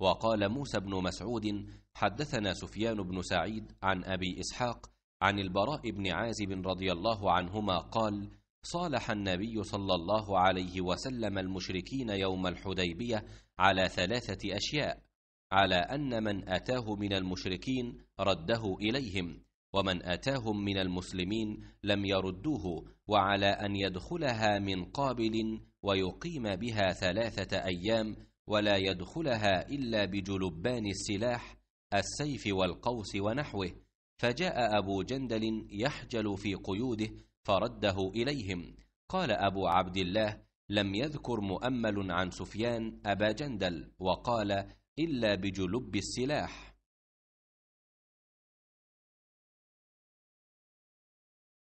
وقال موسى بن مسعود حدثنا سفيان بن سعيد عن أبي إسحاق عن البراء بن عازب رضي الله عنهما قال صالح النبي صلى الله عليه وسلم المشركين يوم الحديبية على ثلاثة أشياء على أن من أتاه من المشركين رده إليهم ومن أتاهم من المسلمين لم يردوه وعلى أن يدخلها من قابل ويقيم بها ثلاثة أيام ولا يدخلها إلا بجلبان السلاح السيف والقوس ونحوه فجاء أبو جندل يحجل في قيوده فرده إليهم قال أبو عبد الله لم يذكر مؤمل عن سفيان أبا جندل وقال إلا بجلب السلاح